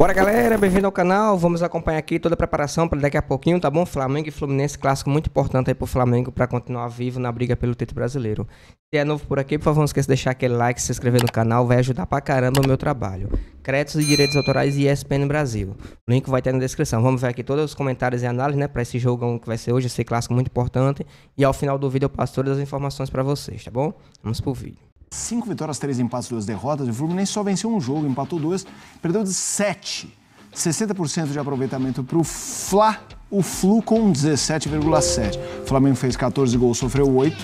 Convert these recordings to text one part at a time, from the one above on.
Bora galera, bem-vindo ao canal. Vamos acompanhar aqui toda a preparação para daqui a pouquinho, tá bom? Flamengo e Fluminense, clássico muito importante aí pro Flamengo para continuar vivo na briga pelo título brasileiro. Se é novo por aqui, por favor, não esqueça de deixar aquele like, se inscrever no canal, vai ajudar pra caramba o meu trabalho. Créditos e direitos autorais e ESPN Brasil. O link vai estar na descrição. Vamos ver aqui todos os comentários e análises, né, para esse jogão que vai ser hoje, esse clássico muito importante. E ao final do vídeo eu passo todas as informações para vocês, tá bom? Vamos pro vídeo. Cinco vitórias, três empates, duas derrotas. O Fluminense só venceu um jogo, empatou dois, perdeu de sete. 60% de aproveitamento para o Fla, o Flu com 17,7. O Flamengo fez 14 gols, sofreu 8.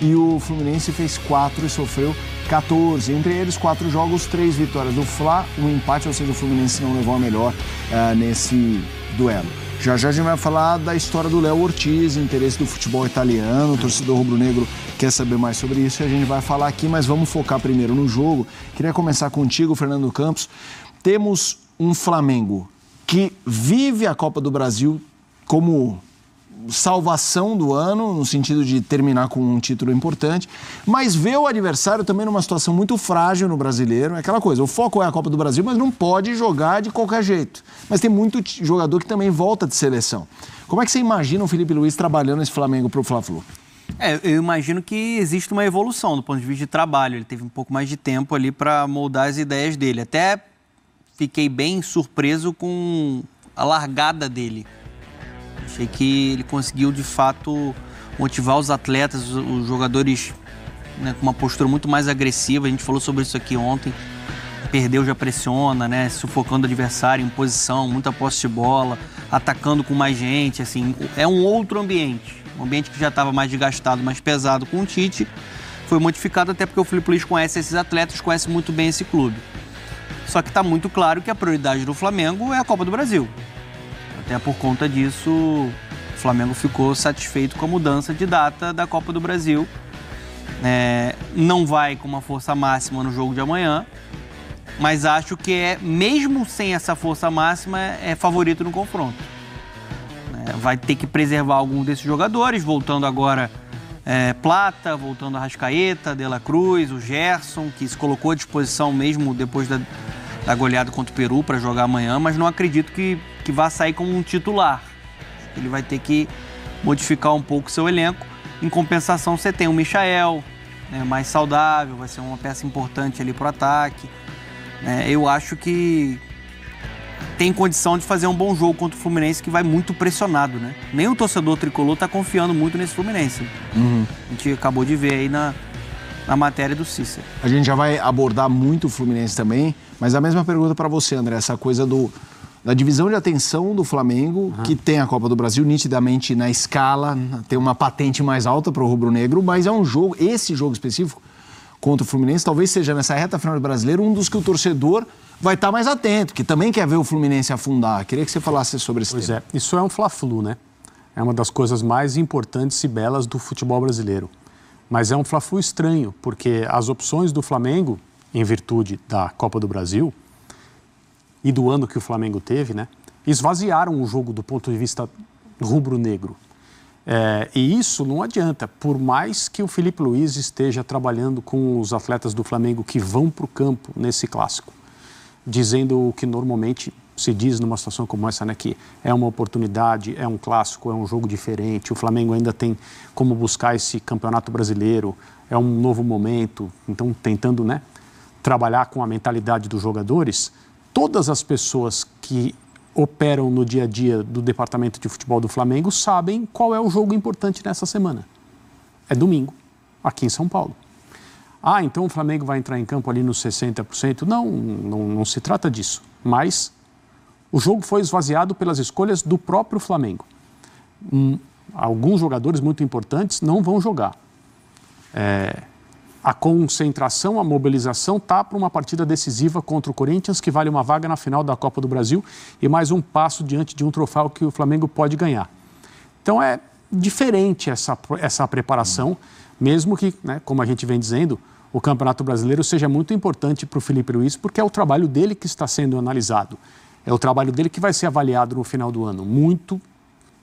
E o Fluminense fez 4 e sofreu 14. Entre eles, 4 jogos, 3 vitórias do Fla, um empate, ou seja, o Fluminense não levou a melhor uh, nesse duelo. Já já a gente vai falar da história do Léo Ortiz, interesse do futebol italiano, o torcedor rubro-negro quer saber mais sobre isso e a gente vai falar aqui, mas vamos focar primeiro no jogo. Queria começar contigo, Fernando Campos. Temos um Flamengo que vive a Copa do Brasil como salvação do ano, no sentido de terminar com um título importante, mas vê o adversário também numa situação muito frágil no brasileiro. É aquela coisa, o foco é a Copa do Brasil, mas não pode jogar de qualquer jeito. Mas tem muito jogador que também volta de seleção. Como é que você imagina o Felipe Luiz trabalhando esse Flamengo para o Fla-Flu? É, eu imagino que existe uma evolução do ponto de vista de trabalho. Ele teve um pouco mais de tempo ali para moldar as ideias dele. Até fiquei bem surpreso com a largada dele Achei que ele conseguiu de fato motivar os atletas, os jogadores né, com uma postura muito mais agressiva. A gente falou sobre isso aqui ontem. Perdeu, já pressiona, né? Sufocando o adversário em posição, muita posse de bola, atacando com mais gente. Assim, é um outro ambiente. Um ambiente que já estava mais desgastado, mais pesado com o Tite. Foi modificado até porque o Felipe Luiz conhece esses atletas, conhece muito bem esse clube. Só que está muito claro que a prioridade do Flamengo é a Copa do Brasil. Até por conta disso, o Flamengo ficou satisfeito com a mudança de data da Copa do Brasil. É, não vai com uma força máxima no jogo de amanhã, mas acho que é, mesmo sem essa força máxima, é favorito no confronto. É, vai ter que preservar algum desses jogadores, voltando agora é, Plata, voltando a Rascaeta, De La Cruz, o Gerson, que se colocou à disposição mesmo depois da, da goleada contra o Peru para jogar amanhã, mas não acredito que que vá sair como um titular. Ele vai ter que modificar um pouco seu elenco. Em compensação, você tem o Michael, né, mais saudável, vai ser uma peça importante ali para o ataque. É, eu acho que tem condição de fazer um bom jogo contra o Fluminense que vai muito pressionado, né? Nem o torcedor tricolor está confiando muito nesse Fluminense. Uhum. A gente acabou de ver aí na, na matéria do Cícero. A gente já vai abordar muito o Fluminense também, mas a mesma pergunta para você, André, essa coisa do na divisão de atenção do Flamengo, uhum. que tem a Copa do Brasil nitidamente na escala, tem uma patente mais alta para o rubro-negro, mas é um jogo, esse jogo específico contra o Fluminense, talvez seja nessa reta final do brasileiro um dos que o torcedor vai estar tá mais atento, que também quer ver o Fluminense afundar. Queria que você falasse sobre isso. pois tema. Pois é, isso é um fla-flu, né? É uma das coisas mais importantes e belas do futebol brasileiro. Mas é um fla-flu estranho, porque as opções do Flamengo, em virtude da Copa do Brasil, e do ano que o Flamengo teve, né? Esvaziaram o jogo do ponto de vista rubro-negro. É, e isso não adianta, por mais que o Felipe Luiz esteja trabalhando com os atletas do Flamengo que vão para o campo nesse clássico, dizendo o que normalmente se diz numa situação como essa, né, que é uma oportunidade, é um clássico, é um jogo diferente, o Flamengo ainda tem como buscar esse campeonato brasileiro, é um novo momento, então tentando né, trabalhar com a mentalidade dos jogadores, todas as pessoas que operam no dia a dia do departamento de futebol do Flamengo sabem qual é o jogo importante nessa semana. É domingo, aqui em São Paulo. Ah, então o Flamengo vai entrar em campo ali nos 60%. Não, não, não se trata disso. Mas o jogo foi esvaziado pelas escolhas do próprio Flamengo. Hum, alguns jogadores muito importantes não vão jogar. É, a concentração, a mobilização está para uma partida decisiva contra o Corinthians, que vale uma vaga na final da Copa do Brasil e mais um passo diante de um troféu que o Flamengo pode ganhar. Então é diferente essa, essa preparação, mesmo que, né, como a gente vem dizendo, o Campeonato Brasileiro seja muito importante para o Felipe Luiz, porque é o trabalho dele que está sendo analisado. É o trabalho dele que vai ser avaliado no final do ano, muito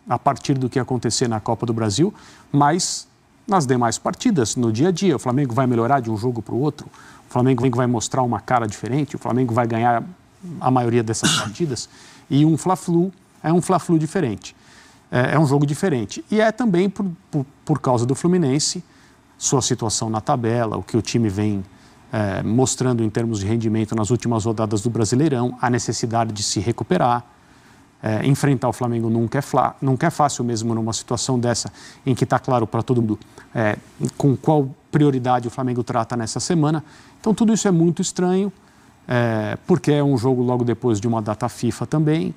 a partir do que acontecer na Copa do Brasil, mas nas demais partidas, no dia a dia, o Flamengo vai melhorar de um jogo para o outro, o Flamengo vai mostrar uma cara diferente, o Flamengo vai ganhar a maioria dessas partidas, e um Fla-Flu é um Fla-Flu diferente. É, é, um jogo diferente. E é também por, por, por, causa do Fluminense, sua situação na tabela, o que o time vem é, mostrando em termos de rendimento nas últimas rodadas do Brasileirão, a necessidade de se recuperar. É, enfrentar o Flamengo nunca é, nunca é fácil mesmo numa situação dessa, em que está claro para todo mundo é, com qual prioridade o Flamengo trata nessa semana. Então tudo isso é muito estranho, é, porque é um jogo logo depois de uma data FIFA também.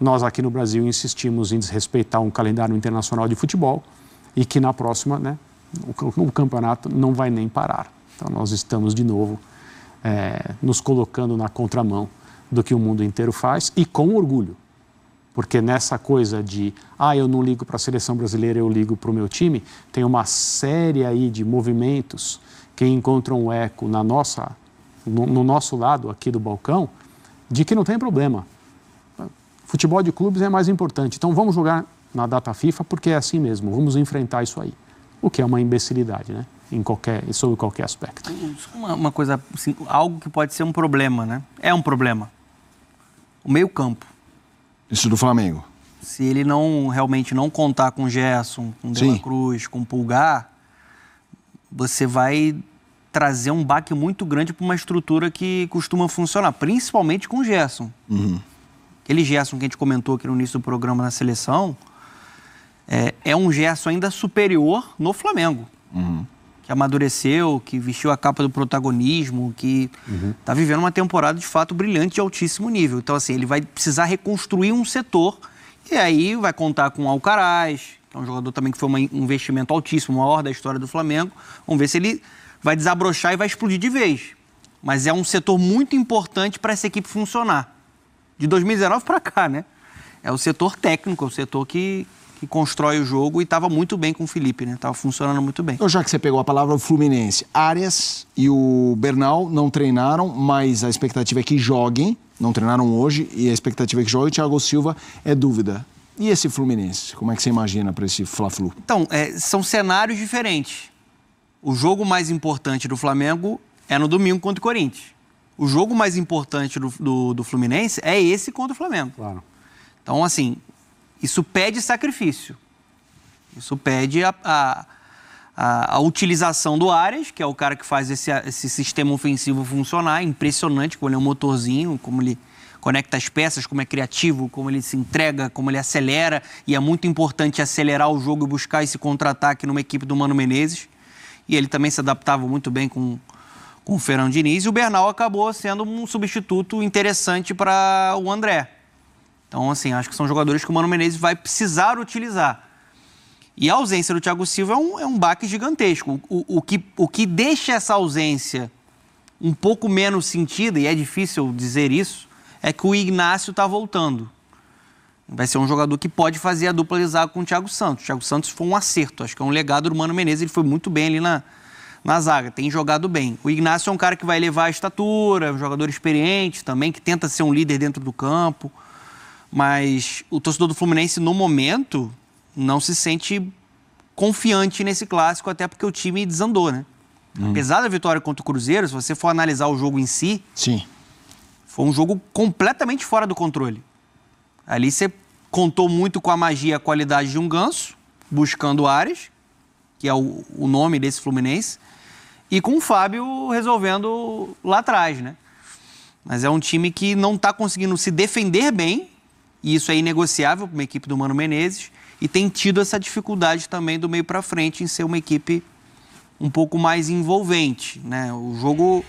Nós aqui no Brasil insistimos em desrespeitar um calendário internacional de futebol e que na próxima né, o, o campeonato não vai nem parar. Então nós estamos de novo é, nos colocando na contramão do que o mundo inteiro faz e com orgulho. Porque nessa coisa de, ah, eu não ligo para a seleção brasileira, eu ligo para o meu time, tem uma série aí de movimentos que encontram um eco na nossa, no, no nosso lado aqui do balcão, de que não tem problema. Futebol de clubes é mais importante. Então vamos jogar na data FIFA porque é assim mesmo, vamos enfrentar isso aí. O que é uma imbecilidade, né? Em qualquer, sobre qualquer aspecto. Uma, uma coisa, assim, algo que pode ser um problema, né? É um problema. O meio-campo. Isso do Flamengo. Se ele não realmente não contar com Gerson, com De La Cruz, com Pulgar, você vai trazer um baque muito grande para uma estrutura que costuma funcionar, principalmente com o Gerson. Uhum. Aquele Gerson que a gente comentou aqui no início do programa na seleção é, é um Gerson ainda superior no Flamengo. Uhum que amadureceu, que vestiu a capa do protagonismo, que está uhum. vivendo uma temporada de fato brilhante de altíssimo nível. Então, assim, ele vai precisar reconstruir um setor e aí vai contar com o Alcaraz, que é um jogador também que foi um investimento altíssimo, maior da história do Flamengo. Vamos ver se ele vai desabrochar e vai explodir de vez. Mas é um setor muito importante para essa equipe funcionar. De 2019 para cá, né? É o setor técnico, é o setor que, que constrói o jogo e estava muito bem com o Felipe, né? Estava funcionando muito bem. Então, já que você pegou a palavra o Fluminense, Arias e o Bernal não treinaram, mas a expectativa é que joguem. Não treinaram hoje e a expectativa é que joguem. O Thiago Silva é dúvida. E esse Fluminense? Como é que você imagina para esse Fla-Flu? Então, é, são cenários diferentes. O jogo mais importante do Flamengo é no domingo contra o Corinthians. O jogo mais importante do, do, do Fluminense é esse contra o Flamengo. Claro. Então, assim, isso pede sacrifício. Isso pede a, a, a, a utilização do Arias, que é o cara que faz esse, esse sistema ofensivo funcionar. É impressionante como ele é um motorzinho, como ele conecta as peças, como é criativo, como ele se entrega, como ele acelera. E é muito importante acelerar o jogo e buscar esse contra-ataque numa equipe do Mano Menezes. E ele também se adaptava muito bem com, com o Fernando Diniz. E o Bernal acabou sendo um substituto interessante para o André. Então, assim, acho que são jogadores que o Mano Menezes vai precisar utilizar. E a ausência do Thiago Silva é um, é um baque gigantesco. O, o, que, o que deixa essa ausência um pouco menos sentida, e é difícil dizer isso, é que o Ignacio está voltando. Vai ser um jogador que pode fazer a dupla de zaga com o Thiago Santos. O Thiago Santos foi um acerto, acho que é um legado do Mano Menezes, ele foi muito bem ali na, na zaga, tem jogado bem. O Ignacio é um cara que vai levar a estatura, é um jogador experiente também, que tenta ser um líder dentro do campo. Mas o torcedor do Fluminense, no momento, não se sente confiante nesse clássico, até porque o time desandou, né? Hum. Apesar da vitória contra o Cruzeiro, se você for analisar o jogo em si, Sim. foi um jogo completamente fora do controle. Ali você contou muito com a magia e a qualidade de um ganso, buscando Ares, que é o, o nome desse Fluminense, e com o Fábio resolvendo lá atrás, né? Mas é um time que não está conseguindo se defender bem e isso é inegociável para uma equipe do Mano Menezes, e tem tido essa dificuldade também do meio para frente em ser uma equipe um pouco mais envolvente. Né? O jogo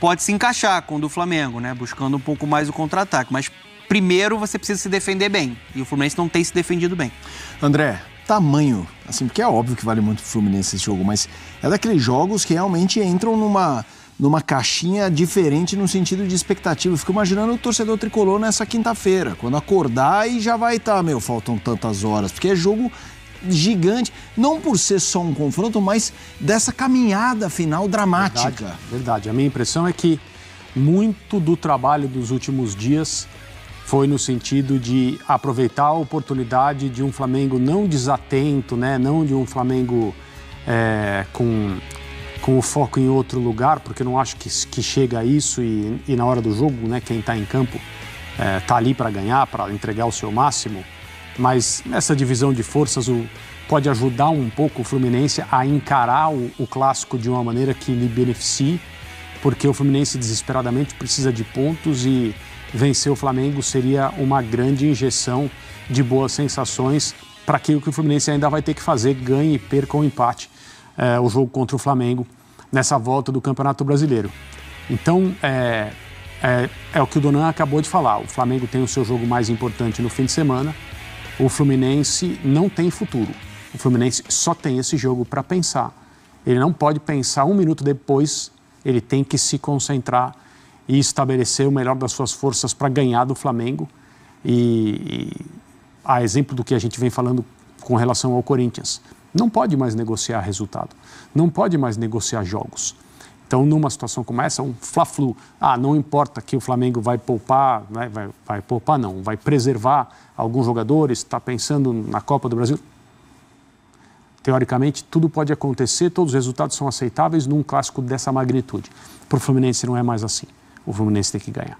pode se encaixar com o do Flamengo, né? buscando um pouco mais o contra-ataque, mas primeiro você precisa se defender bem, e o Fluminense não tem se defendido bem. André, tamanho, assim, porque é óbvio que vale muito o Fluminense esse jogo, mas é daqueles jogos que realmente entram numa numa caixinha diferente no sentido de expectativa. Eu fico imaginando o torcedor tricolor nessa quinta-feira, quando acordar e já vai estar, tá, meu, faltam tantas horas, porque é jogo gigante, não por ser só um confronto, mas dessa caminhada final dramática. Verdade, verdade. A minha impressão é que muito do trabalho dos últimos dias foi no sentido de aproveitar a oportunidade de um Flamengo não desatento, né? não de um Flamengo é, com com o foco em outro lugar, porque eu não acho que, que chega a isso e, e na hora do jogo, né, quem está em campo está é, tá ali para ganhar, para entregar o seu máximo. Mas essa divisão de forças o, pode ajudar um pouco o Fluminense a encarar o, o clássico de uma maneira que lhe beneficie, porque o Fluminense desesperadamente precisa de pontos e vencer o Flamengo seria uma grande injeção de boas sensações para aquilo que o Fluminense ainda vai ter que fazer, ganhe, perca o empate é, o jogo contra o Flamengo nessa volta do Campeonato Brasileiro. Então, é, é, é, o que o Donan acabou de falar. O Flamengo tem o seu jogo mais importante no fim de semana. O Fluminense não tem futuro. O Fluminense só tem esse jogo para pensar. Ele não pode pensar um minuto depois. Ele tem que se concentrar e estabelecer o melhor das suas forças para ganhar do Flamengo. E, e a exemplo do que a gente vem falando com relação ao Corinthians não pode mais negociar resultado, não pode mais negociar jogos. Então, numa situação como essa, um fla-flu, ah, não importa que o Flamengo vai poupar, né? vai, vai poupar não, vai preservar alguns jogadores, está pensando na Copa do Brasil. Teoricamente, tudo pode acontecer, todos os resultados são aceitáveis num clássico dessa magnitude. Para o Fluminense não é mais assim. O Fluminense tem que ganhar.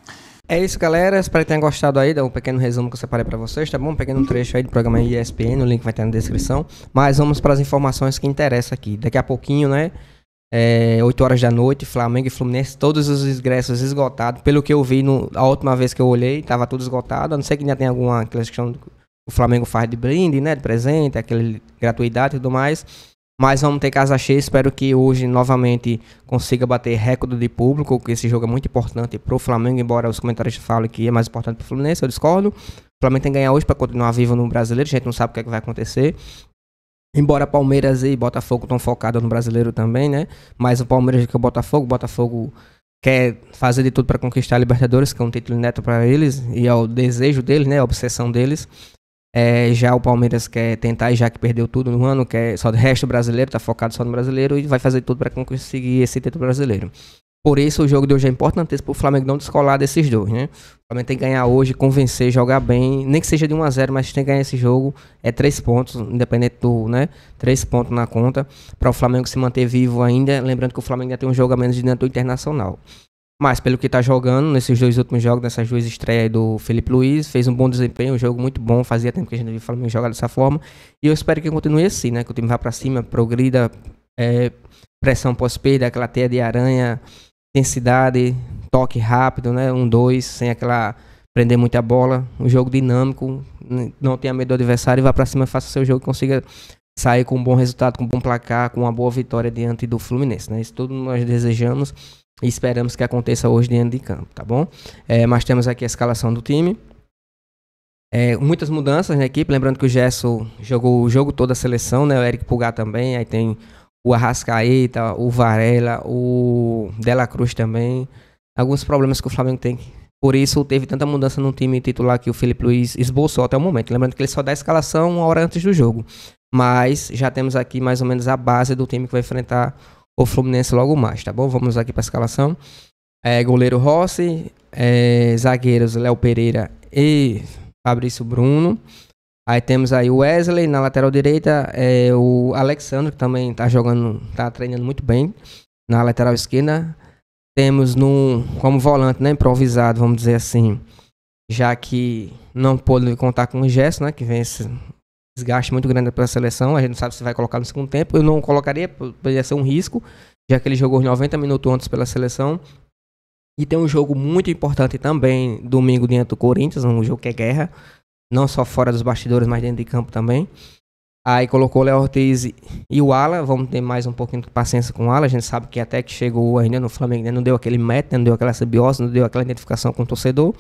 É isso, galera. Espero que tenham gostado aí. do um pequeno resumo que eu separei para vocês, tá bom? Um pequeno trecho aí do programa ESPN. O link vai estar na descrição. Mas vamos para as informações que interessam aqui. Daqui a pouquinho, né? É, 8 horas da noite, Flamengo e Fluminense, todos os ingressos esgotados. Pelo que eu vi no, a última vez que eu olhei, estava tudo esgotado. A não ser que ainda tenha alguma questão que o Flamengo faz de brinde, né? De presente, aquele gratuidade e tudo mais. Mas vamos ter casa cheia. Espero que hoje novamente consiga bater recorde de público, porque esse jogo é muito importante para o Flamengo. Embora os comentaristas falem que é mais importante para o Fluminense, eu discordo. O Flamengo tem que ganhar hoje para continuar vivo no brasileiro. A gente não sabe o que, é que vai acontecer. Embora Palmeiras e Botafogo estão focados no brasileiro também, né? Mas o Palmeiras que é o Botafogo, o Botafogo quer fazer de tudo para conquistar a Libertadores, que é um título neto para eles e é o desejo deles, né? A obsessão deles. É, já o Palmeiras quer tentar, já que perdeu tudo no ano, quer só o resto brasileiro, está focado só no brasileiro e vai fazer tudo para conseguir esse título brasileiro. Por isso o jogo de hoje é importante para o Flamengo não descolar desses dois, né? O Flamengo tem que ganhar hoje, convencer, jogar bem, nem que seja de 1 a 0, mas tem que ganhar esse jogo é três pontos, independente do, né? Três pontos na conta para o Flamengo se manter vivo ainda, lembrando que o Flamengo ainda tem um jogo a menos de dentro do Internacional. Mas pelo que está jogando nesses dois últimos jogos, nessas duas estreias do Felipe Luiz, fez um bom desempenho, um jogo muito bom, fazia tempo que a gente não via Flamengo jogar dessa forma. E eu espero que continue assim, né? Que o time vá para cima, progrida, é, pressão pós-perda, aquela teia de aranha, intensidade, toque rápido, né? Um, dois, sem aquela prender muita bola, um jogo dinâmico, não tenha medo do adversário e vá para cima, faça seu jogo e consiga sair com um bom resultado, com um bom placar, com uma boa vitória diante do Fluminense, né? Isso tudo nós desejamos e esperamos que aconteça hoje dentro de campo, tá bom? É, mas temos aqui a escalação do time. É, muitas mudanças na equipe, lembrando que o Gerson jogou o jogo todo a seleção, né? O Eric Pulgar também, aí tem o Arrascaeta, o Varela, o Dela Cruz também. Alguns problemas que o Flamengo tem. Por isso teve tanta mudança no time titular que o Felipe Luiz esboçou até o momento. Lembrando que ele só dá a escalação uma hora antes do jogo. Mas já temos aqui mais ou menos a base do time que vai enfrentar o Fluminense logo mais, tá bom? Vamos aqui para a escalação. É, goleiro Rossi, é, zagueiros Léo Pereira e Fabrício Bruno. Aí temos aí o Wesley na lateral direita, é, o Alexandre, que também está jogando, tá treinando muito bem na lateral esquerda. Temos no, como volante, né, improvisado, vamos dizer assim, já que não pôde contar com o Gesso, né, que vem desgaste muito grande para a seleção. A gente não sabe se vai colocar no segundo tempo. Eu não colocaria, poderia ser um risco, já que ele jogou 90 minutos antes pela seleção. E tem um jogo muito importante também, domingo, diante do Corinthians, um jogo que é guerra. Não só fora dos bastidores, mas dentro de campo também. Aí colocou o Léo Ortiz e o Ala. Vamos ter mais um pouquinho de paciência com o Ala. A gente sabe que até que chegou ainda no Flamengo, né? não deu aquele método, não deu aquela simbiose, não deu aquela identificação com o torcedor.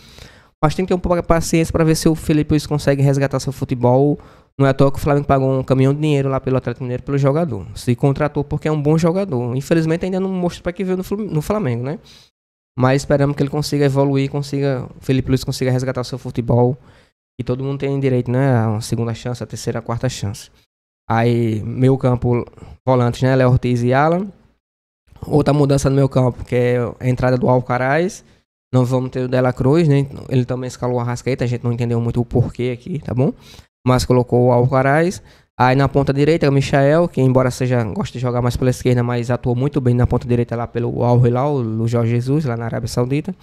Mas tem que ter um pouco de paciência para ver se o Felipe Luiz consegue resgatar seu futebol não é à toa que o Flamengo pagou um caminhão de dinheiro lá pelo Atlético Mineiro pelo jogador. Se contratou porque é um bom jogador. Infelizmente ainda não mostrou para que veio no Flamengo, né? Mas esperamos que ele consiga evoluir, consiga, o Felipe Luiz consiga resgatar o seu futebol. E todo mundo tem direito, né? A segunda chance, a terceira, a quarta chance. Aí, meu campo, volante, né? Léo Ortiz e Alan. Outra mudança no meu campo, que é a entrada do Alcaraz. Não vamos ter o Dela Cruz, né? Ele também escalou a Rascaeta, a gente não entendeu muito o porquê aqui, tá bom? mas colocou o Alcaraz. Aí na ponta direita, o Michael, que embora seja gosta de jogar mais pela esquerda, mas atuou muito bem na ponta direita lá pelo Al Hilal, o Jorge Jesus, lá na Arábia Saudita.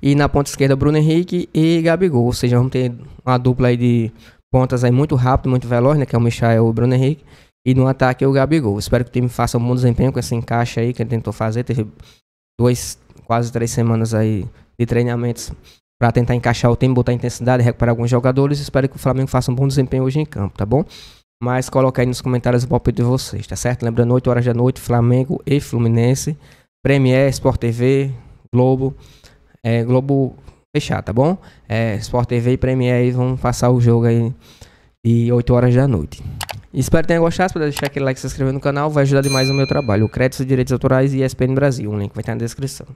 E na ponta esquerda, Bruno Henrique e Gabigol. Ou seja, vamos ter uma dupla aí de pontas aí muito rápido, muito veloz, né? Que é o Michael e o Bruno Henrique. E no ataque, o Gabigol. Espero que o time faça um bom desempenho com esse encaixe aí que ele tentou fazer. Teve duas, quase três semanas aí de treinamentos para tentar encaixar o time, botar intensidade, recuperar alguns jogadores. Espero que o Flamengo faça um bom desempenho hoje em campo, tá bom? Mas coloque aí nos comentários o palpite de vocês, tá certo? Lembrando, 8 horas da noite, Flamengo e Fluminense, Premier, Sport TV, Globo, é, Globo fechar, tá bom? É, Sport TV e Premier aí vão passar o jogo aí de 8 horas da noite. Espero que tenha gostado, se puder deixar aquele like e se inscrever no canal, vai ajudar demais o meu trabalho. O Créditos, Direitos Autorais e ESPN Brasil, o link vai estar na descrição.